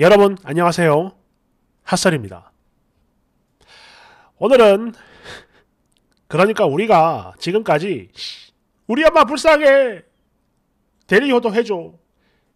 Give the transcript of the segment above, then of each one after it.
여러분 안녕하세요 핫설입니다 오늘은 그러니까 우리가 지금까지 우리 엄마 불쌍해 대리효도 해줘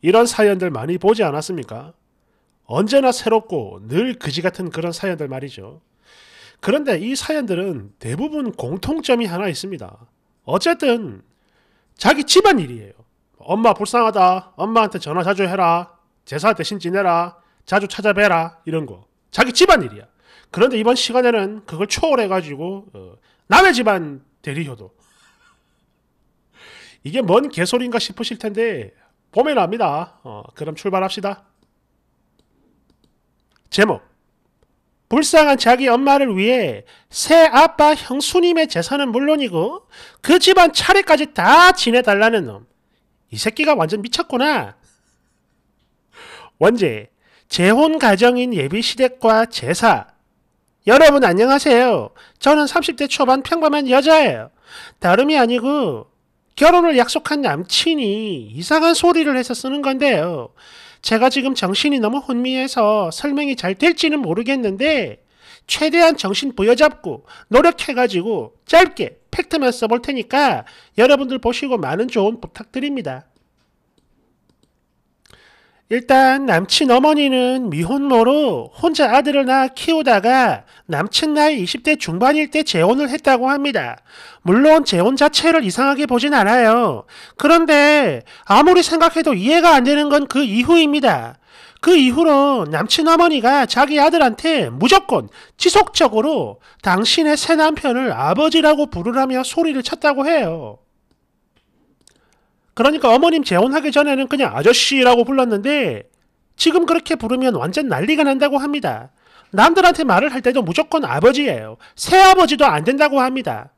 이런 사연들 많이 보지 않았습니까? 언제나 새롭고 늘 그지 같은 그런 사연들 말이죠 그런데 이 사연들은 대부분 공통점이 하나 있습니다 어쨌든 자기 집안일이에요 엄마 불쌍하다 엄마한테 전화 자주 해라 제사 대신 지내라. 자주 찾아뵈라. 이런 거. 자기 집안일이야. 그런데 이번 시간에는 그걸 초월해가지고 어, 남의 집안 대리효도. 이게 뭔 개소리인가 싶으실 텐데 봄에 납니다. 어, 그럼 출발합시다. 제목 불쌍한 자기 엄마를 위해 새 아빠 형수님의 재산은 물론이고 그 집안 차례까지 다 지내달라는 놈. 이 새끼가 완전 미쳤구나. 원제, 재혼 가정인 예비 시댁과 제사. 여러분 안녕하세요. 저는 30대 초반 평범한 여자예요. 다름이 아니고 결혼을 약속한 남친이 이상한 소리를 해서 쓰는 건데요. 제가 지금 정신이 너무 혼미해서 설명이 잘 될지는 모르겠는데 최대한 정신 보여잡고 노력해가지고 짧게 팩트만 써볼 테니까 여러분들 보시고 많은 조언 부탁드립니다. 일단 남친 어머니는 미혼모로 혼자 아들을 낳아 키우다가 남친 나이 20대 중반일 때 재혼을 했다고 합니다. 물론 재혼 자체를 이상하게 보진 않아요. 그런데 아무리 생각해도 이해가 안 되는 건 그 이후입니다. 그 이후로 남친 어머니가 자기 아들한테 무조건 지속적으로 당신의 새 남편을 아버지라고 부르라며 소리를 쳤다고 해요. 그러니까 어머님 재혼하기 전에는 그냥 아저씨라고 불렀는데 지금 그렇게 부르면 완전 난리가 난다고 합니다. 남들한테 말을 할 때도 무조건 아버지예요. 새아버지도 안 된다고 합니다.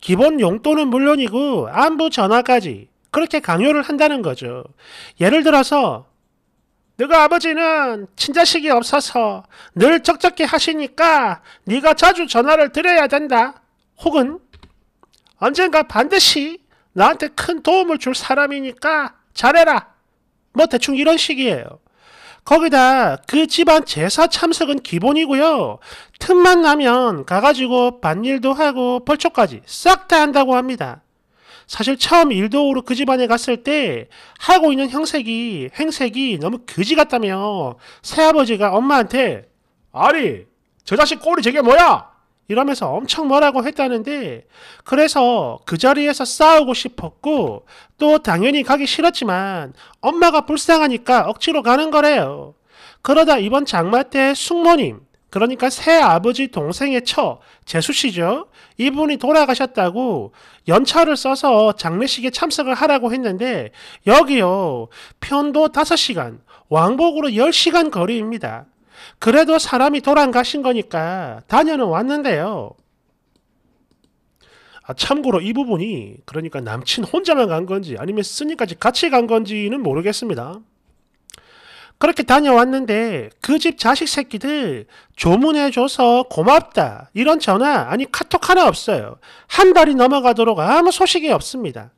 기본 용돈은 물론이고 안부 전화까지 그렇게 강요를 한다는 거죠. 예를 들어서 네가 아버지는 친자식이 없어서 늘 적적해 하시니까 네가 자주 전화를 드려야 된다. 혹은 언젠가 반드시 나한테 큰 도움을 줄 사람이니까 잘해라. 뭐 대충 이런 식이에요. 거기다 그 집안 제사 참석은 기본이고요. 틈만 나면 가가지고 반일도 하고 벌초까지 싹 다 한다고 합니다. 사실 처음 일도우로 그 집안에 갔을 때 하고 있는 형색이 행색이 너무 그지 같다며 새아버지가 엄마한테 아니 저 자식 꼬리 저게 뭐야? 이러면서 엄청 뭐라고 했다는데 그래서 그 자리에서 싸우고 싶었고 또 당연히 가기 싫었지만 엄마가 불쌍하니까 억지로 가는 거래요. 그러다 이번 장마 때 숙모님 그러니까 새 아버지 동생의 처 재수 씨죠. 이분이 돌아가셨다고 연차를 써서 장례식에 참석을 하라고 했는데 여기요. 편도 5시간, 왕복으로 10시간 거리입니다. 그래도 사람이 돌아 가신 거니까 다녀는 왔는데요. 아, 참고로 이 부분이 그러니까 남친 혼자만 간 건지 아니면 스님까지 같이 간 건지는 모르겠습니다. 그렇게 다녀왔는데 그 집 자식 새끼들 조문해줘서 고맙다 이런 전화 아니 카톡 하나 없어요. 한 달이 넘어가도록 아무 소식이 없습니다.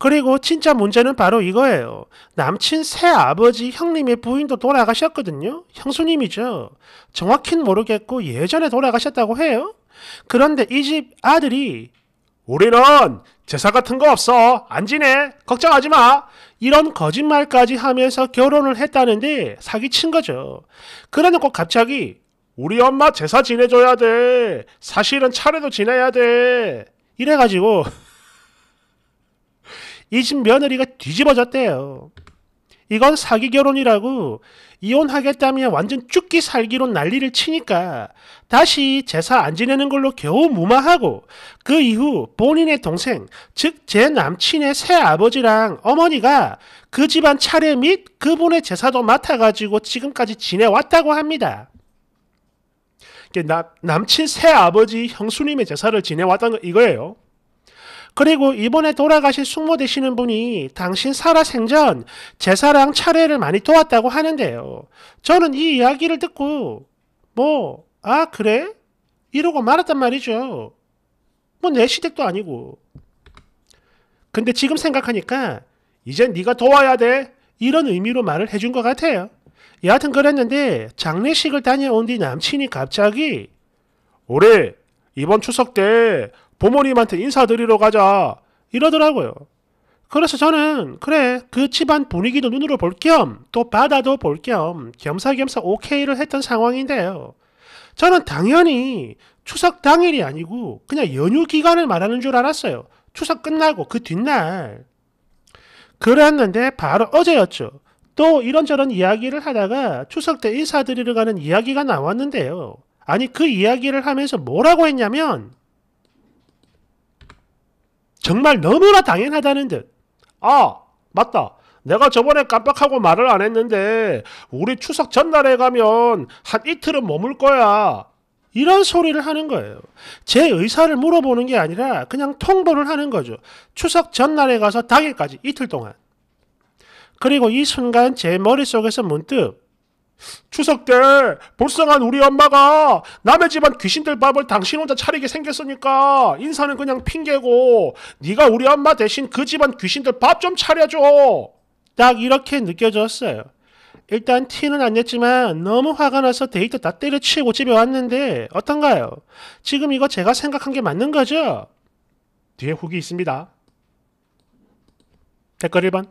그리고 진짜 문제는 바로 이거예요. 남친 새 아버지 형님의 부인도 돌아가셨거든요. 형수님이죠. 정확히는 모르겠고 예전에 돌아가셨다고 해요. 그런데 이 집 아들이 우리는 제사 같은 거 없어. 안 지내. 걱정하지 마. 이런 거짓말까지 하면서 결혼을 했다는데 사기친 거죠. 그러는꼭 갑자기 우리 엄마 제사 지내줘야 돼. 사실은 차례도 지내야 돼. 이래가지고 이집 며느리가 뒤집어졌대요. 이건 사기 결혼이라고 이혼하겠다며 완전 죽기 살기로 난리를 치니까 다시 제사 안 지내는 걸로 겨우 무마하고 그 이후 본인의 동생, 즉 제 남친의 새 아버지랑 어머니가 그 집안 차례 및 그분의 제사도 맡아가지고 지금까지 지내왔다고 합니다. 남, 남친 새 아버지 형수님의 제사를 지내왔던 이거예요. 그리고 이번에 돌아가신 숙모 되시는 분이 당신 살아생전 제사랑 차례를 많이 도왔다고 하는데요. 저는 이 이야기를 듣고 뭐, 아, 그래? 이러고 말았단 말이죠. 뭐 내 시댁도 아니고. 근데 지금 생각하니까 이제 네가 도와야 돼. 이런 의미로 말을 해준 것 같아요. 여하튼 그랬는데 장례식을 다녀온 뒤 네 남친이 갑자기 올해 이번 추석 때 부모님한테 인사드리러 가자 이러더라고요. 그래서 저는 그래 그 집안 분위기도 눈으로 볼 겸또 바다도 볼 겸 겸사겸사 오케이를 했던 상황인데요. 저는 당연히 추석 당일이 아니고 그냥 연휴 기간을 말하는 줄 알았어요. 추석 끝나고 그 뒷날. 그랬는데 바로 어제였죠. 또 이런저런 이야기를 하다가 추석 때 인사드리러 가는 이야기가 나왔는데요. 아니 그 이야기를 하면서 뭐라고 했냐면 정말 너무나 당연하다는 듯. 아, 맞다. 내가 저번에 깜빡하고 말을 안 했는데 우리 추석 전날에 가면 한 이틀은 머물 거야. 이런 소리를 하는 거예요. 제 의사를 물어보는 게 아니라 그냥 통보를 하는 거죠. 추석 전날에 가서 당일까지 이틀 동안. 그리고 이 순간 제 머릿속에서 문득 추석 때 불쌍한 우리 엄마가 남의 집안 귀신들 밥을 당신 혼자 차리게 생겼으니까 인사는 그냥 핑계고 네가 우리 엄마 대신 그 집안 귀신들 밥 좀 차려줘. 딱 이렇게 느껴졌어요. 일단 티는 안 냈지만 너무 화가 나서 데이트 다 때려치우고 집에 왔는데 어떤가요? 지금 이거 제가 생각한 게 맞는 거죠? 뒤에 후기 있습니다. 댓글 1번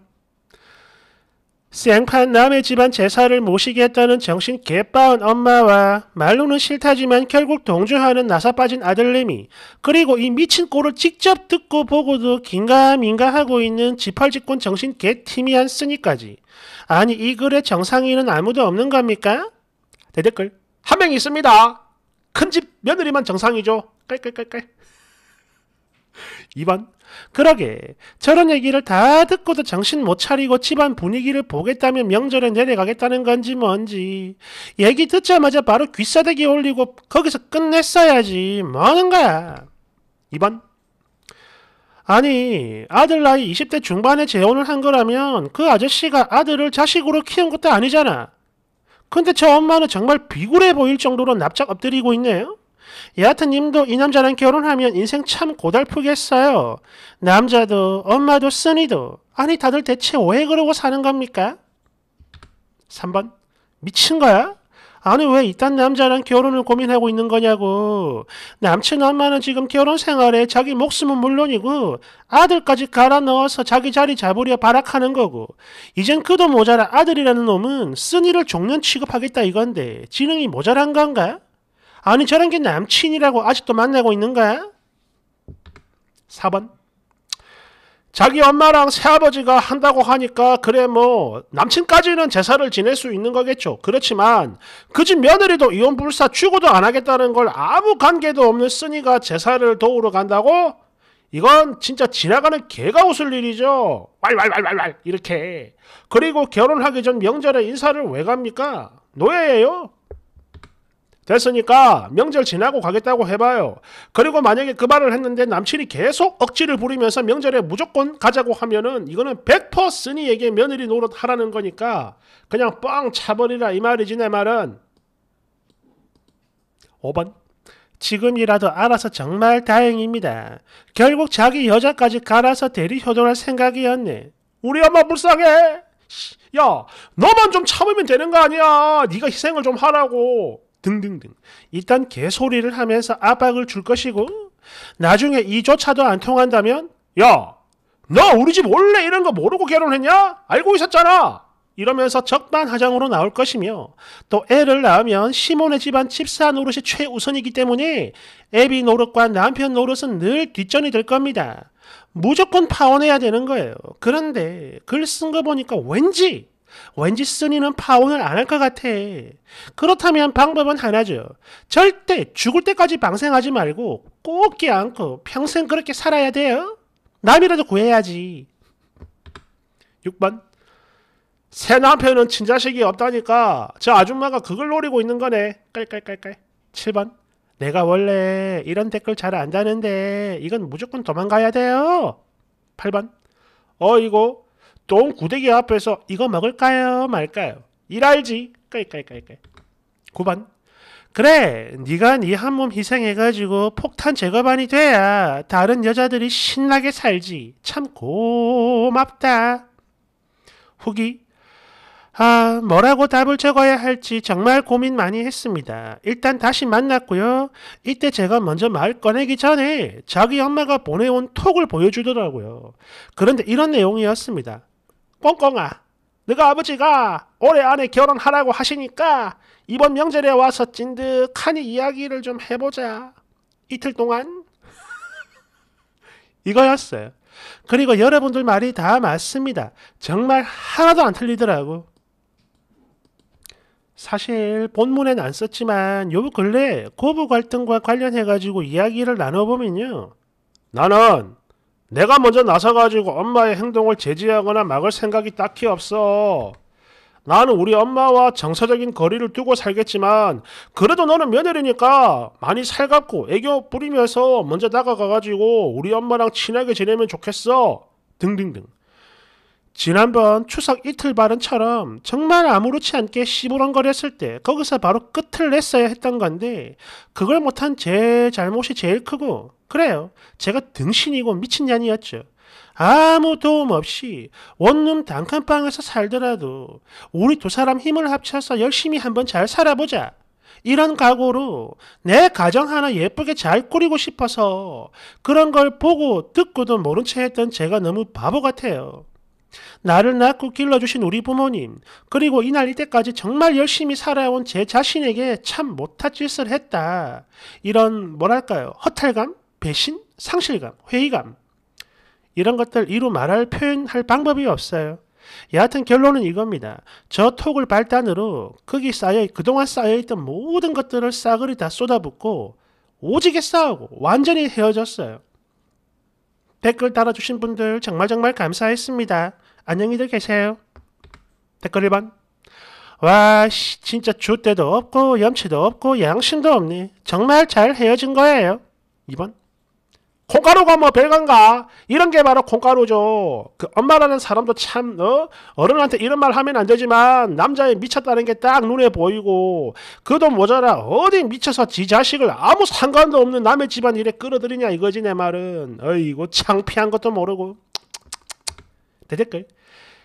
생판 남의 집안 제사를 모시게했다는 정신 개빠운 엄마와 말로는 싫다지만 결국 동조하는 나사 빠진 아들내미 그리고 이 미친 꼴을 직접 듣고 보고도 긴가민가 하고 있는 지팔직군 정신 개티미한 쓰니까지 아니 이 글의 정상인은 아무도 없는 겁니까? 대댓글 한 명 있습니다 큰 집 며느리만 정상이죠 깔깔깔깔 2번 그러게 저런 얘기를 다 듣고도 정신 못 차리고 집안 분위기를 보겠다면 명절에 내려가겠다는 건지 뭔지 얘기 듣자마자 바로 귀싸대기 올리고 거기서 끝냈어야지 뭐는 거야 2번 아니 아들 나이 20대 중반에 재혼을 한 거라면 그 아저씨가 아들을 자식으로 키운 것도 아니잖아 근데 저 엄마는 정말 비굴해 보일 정도로 납작 엎드리고 있네요 여하튼 님도 이 남자랑 결혼하면 인생 참 고달프겠어요. 남자도 엄마도 쓰니도 아니 다들 대체 왜 그러고 사는 겁니까? 3번 미친 거야? 아니 왜 이딴 남자랑 결혼을 고민하고 있는 거냐고 남친 엄마는 지금 결혼 생활에 자기 목숨은 물론이고 아들까지 갈아 넣어서 자기 자리 잡으려 발악하는 거고 이젠 그도 모자라 아들이라는 놈은 쓴이를 종년 취급하겠다 이건데 지능이 모자란 건가? 아니 저런 게 남친이라고 아직도 만나고 있는 거야? 4번 자기 엄마랑 새아버지가 한다고 하니까 그래 뭐 남친까지는 제사를 지낼 수 있는 거겠죠. 그렇지만 그 집 며느리도 이혼불사 추구도 안 하겠다는 걸 아무 관계도 없는 쓰니가 제사를 도우러 간다고? 이건 진짜 지나가는 개가 웃을 일이죠. 왈왈왈왈왈 이렇게. 그리고 결혼하기 전 명절에 인사를 왜 갑니까? 노예예요. 됐으니까 명절 지나고 가겠다고 해봐요. 그리고 만약에 그 말을 했는데 남친이 계속 억지를 부리면서 명절에 무조건 가자고 하면은 이거는 100% 쓰니에게 며느리 노릇 하라는 거니까 그냥 뻥 차버리라 이 말이지 내 말은. 5번 지금이라도 알아서 정말 다행입니다. 결국 자기 여자까지 갈아서 대리 효도할 생각이었네. 우리 엄마 불쌍해. 야, 너만 좀 참으면 되는 거 아니야. 네가 희생을 좀 하라고. 등등등. 일단 개소리를 하면서 압박을 줄 것이고 나중에 이조차도 안 통한다면 야, 너 우리 집 원래 이런 거 모르고 결혼했냐? 알고 있었잖아. 이러면서 적반하장으로 나올 것이며 또 애를 낳으면 시몬의 집안 집사 노릇이 최우선이기 때문에 애비 노릇과 남편 노릇은 늘 뒷전이 될 겁니다. 무조건 파혼해야 되는 거예요. 그런데 글 쓴 거 보니까 왠지 왠지 쓰니는 파혼을 안 할 것 같아. 그렇다면 방법은 하나죠. 절대 죽을 때까지 방생하지 말고 꼽기 않고 평생 그렇게 살아야 돼요. 남이라도 구해야지. 6번 새 남편은 친자식이 없다니까 저 아줌마가 그걸 노리고 있는 거네. 깔깔깔깔. 7번 내가 원래 이런 댓글 잘 안다는데 이건 무조건 도망가야 돼요. 8번 어이고 똥구대기 앞에서 이거 먹을까요 말까요? 일알지 깔깔깔깔 9번 그래 네가 네한몸 희생해가지고 폭탄 제거반이 돼야 다른 여자들이 신나게 살지 참 고맙다 후기 아, 뭐라고 답을 적어야 할지 정말 고민 많이 했습니다. 일단 다시 만났고요. 이때 제가 먼저 말 꺼내기 전에 자기 엄마가 보내온 톡을 보여주더라고요. 그런데 이런 내용이었습니다. 꽁꽁아 네가 아버지가 올해 안에 결혼하라고 하시니까 이번 명절에 와서 찐득하니 이야기를 좀 해보자. 이틀 동안 이거였어요. 그리고 여러분들 말이 다 맞습니다. 정말 하나도 안 틀리더라고. 사실 본문엔 안 썼지만 요 근래 고부 갈등과 관련해가지고 이야기를 나눠보면요. 나는 내가 먼저 나서가지고 엄마의 행동을 제지하거나 막을 생각이 딱히 없어. 나는 우리 엄마와 정서적인 거리를 두고 살겠지만 그래도 너는 며느리니까 많이 살갑고 애교 뿌리면서 먼저 다가가가지고 우리 엄마랑 친하게 지내면 좋겠어. 등등등. 지난번 추석 이틀바른처럼 정말 아무렇지 않게 시부렁거렸을 때 거기서 바로 끝을 냈어야 했던 건데 그걸 못한 제 잘못이 제일 크고 그래요. 제가 등신이고 미친년이었죠. 아무 도움 없이 원룸 단칸방에서 살더라도 우리 두 사람 힘을 합쳐서 열심히 한번 잘 살아보자. 이런 각오로 내 가정 하나 예쁘게 잘 꾸리고 싶어서 그런 걸 보고 듣고도 모른 채 했던 제가 너무 바보 같아요. 나를 낳고 길러주신 우리 부모님, 그리고 이날 이때까지 정말 열심히 살아온 제 자신에게 참 못할 짓을 했다. 이런, 뭐랄까요, 허탈감, 배신, 상실감, 회의감. 이런 것들 이루 말할 표현할 방법이 없어요. 여하튼 결론은 이겁니다. 저 톡을 발단으로 거기 쌓여, 그동안 쌓여있던 모든 것들을 싸그리 다 쏟아붓고 오지게 싸우고 완전히 헤어졌어요. 댓글 달아주신 분들 정말 정말 감사했습니다. 안녕히들 계세요. 댓글 1번. 와, 씨, 진짜 줏대도 없고, 염치도 없고, 양심도 없니. 정말 잘 헤어진 거예요. 2번. 콩가루가 뭐 별간가? 이런 게 바로 콩가루죠. 그 엄마라는 사람도 참, 어? 어른한테 이런 말 하면 안 되지만, 남자의 미쳤다는 게 딱 눈에 보이고, 그도 모자라 어디 미쳐서 지 자식을 아무 상관도 없는 남의 집안 일에 끌어들이냐 이거지, 내 말은. 어이고, 창피한 것도 모르고. 대댓글.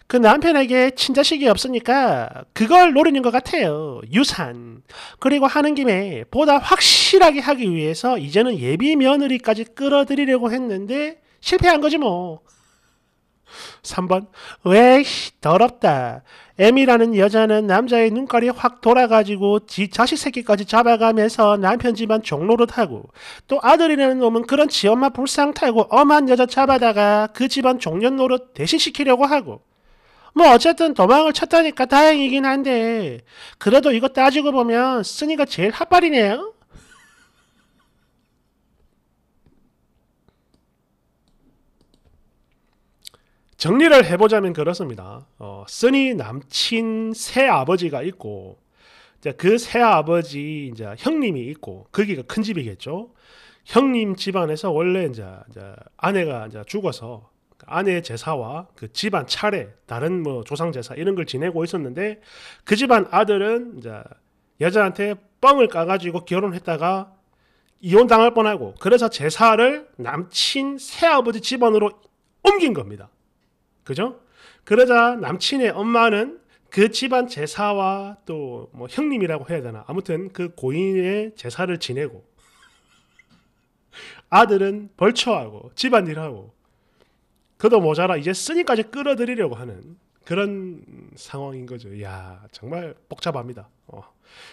그 남편에게 친자식이 없으니까 그걸 노리는 것 같아요. 유산. 그리고 하는 김에 보다 확실하게 하기 위해서 이제는 예비 며느리까지 끌어들이려고 했는데 실패한 거지 뭐. 3번 왜 더럽다. 애미라는 여자는 남자의 눈깔이 확 돌아가지고 지 자식 새끼까지 잡아가면서 남편 집안 종로릇타고또 아들이라는 놈은 그런 지 엄마 불쌍 타고 엄한 여자 잡아다가 그 집안 종년 노릇 대신 시키려고 하고 뭐 어쨌든 도망을 쳤다니까 다행이긴 한데 그래도 이거 따지고 보면 쓰니가 제일 핫발이네요. 정리를 해보자면 그렇습니다. 어, 쓰니 남친 새 아버지가 있고 그 새 아버지 이제 형님이 있고 거기가 큰 집이겠죠. 형님 집안에서 원래 이제, 이제 아내가 이제 죽어서 아내의 제사와 그 집안 차례, 다른 뭐 조상 제사 이런 걸 지내고 있었는데 그 집안 아들은 이제 여자한테 뻥을 까가지고 결혼했다가 이혼 당할 뻔하고 그래서 제사를 남친 새아버지 집안으로 옮긴 겁니다. 그죠? 그러자 남친의 엄마는 그 집안 제사와 또뭐 형님이라고 해야 되나 아무튼 그 고인의 제사를 지내고 아들은 벌초하고 집안일하고 그도 모자라 이제 쓰니까지 끌어들이려고 하는 그런 상황인 거죠. 야 정말 복잡합니다. 어.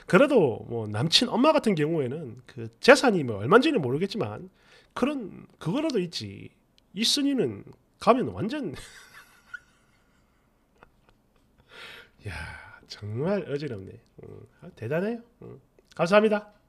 그래도 뭐 남친 엄마 같은 경우에는 그 재산이 뭐 얼마인지는 모르겠지만 그런 그거라도 있지. 이순이는 가면 완전 야 정말 어지럽네. 음, 대단해요. 음. 감사합니다.